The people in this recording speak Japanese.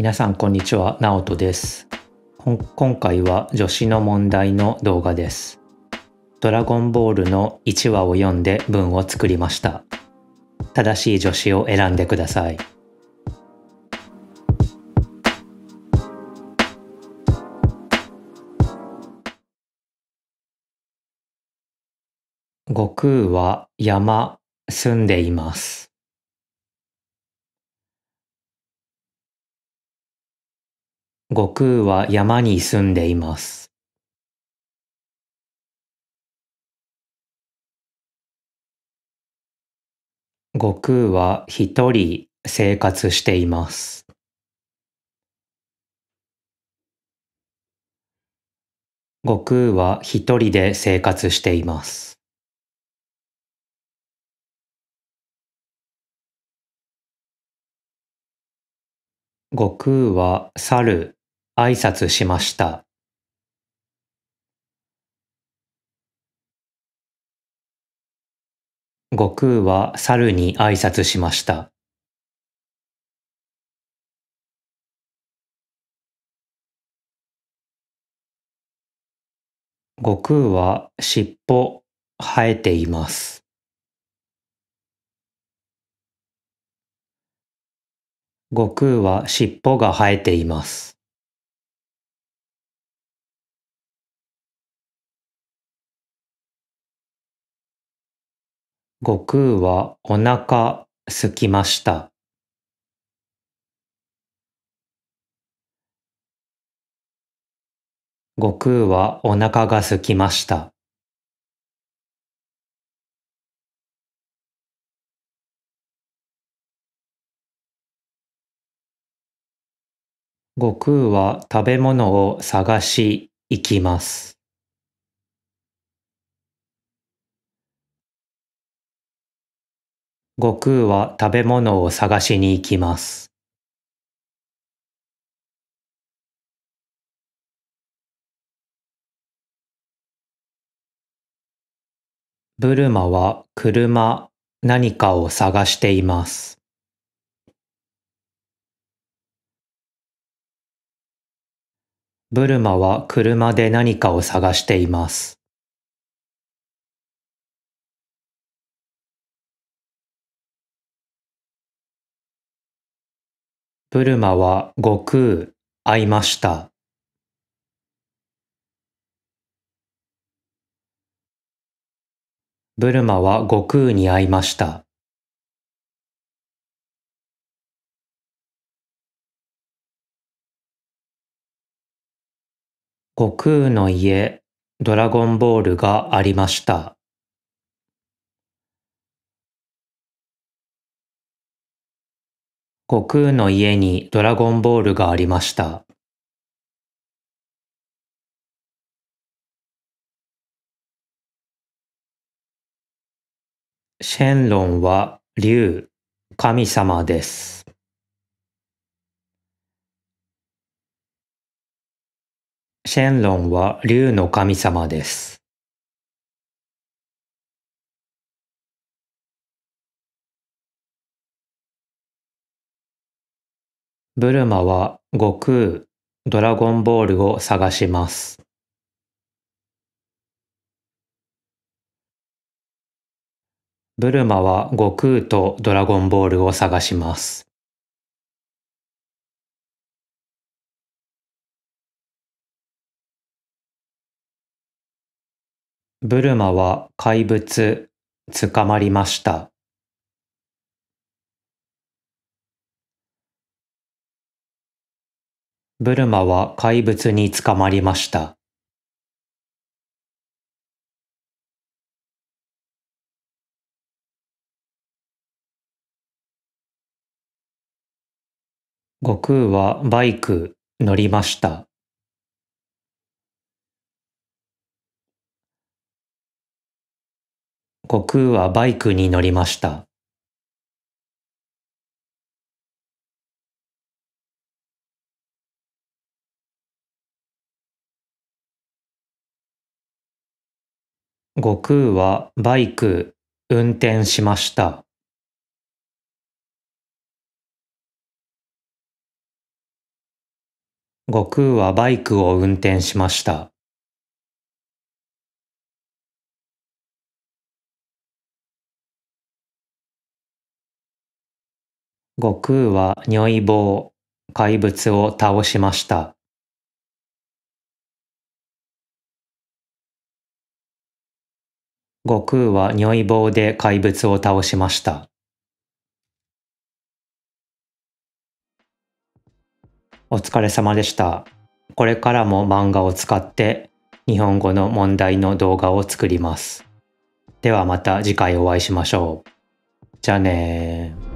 皆さんこんにちは、ナオトです。今回は女子の問題の動画です。ドラゴンボールの1話を読んで文を作りました。正しい助詞を選んでください。悟空は山住んでいます。悟空は山に住んでいます。悟空は一人生活しています。悟空は一人で生活しています。悟空は猿挨拶しました。悟空は猿に挨拶しました。悟空は尻尾生えています。悟空は尻尾が生えています。悟空はお腹すきました。悟空はお腹がすきました。悟空は食べ物を探し行きます。悟空は食べ物を探しに行きます。ブルマは車、何かを探しています。ブルマは車で何かを探しています。ブルマは悟空、会いました。ブルマは悟空に会いました。悟空の家、ドラゴンボールがありました。悟空の家にドラゴンボールがありました。シェンロンは竜、神様です。シェンロンは竜の神様です。ブルマは悟空、ドラゴンボールを探します。ブルマは悟空とドラゴンボールを探します。ブルマは怪物、捕まりました。ブルマは怪物に捕まりました。悟空はバイク乗りました。悟空はバイクに乗りました。悟空はバイク運転しました。悟空はバイクを運転しました。悟空は如意棒、怪物を倒しました。悟空は如意棒で怪物を倒しました。お疲れ様でした。これからも漫画を使って日本語の問題の動画を作ります。ではまた次回お会いしましょう。じゃあねー。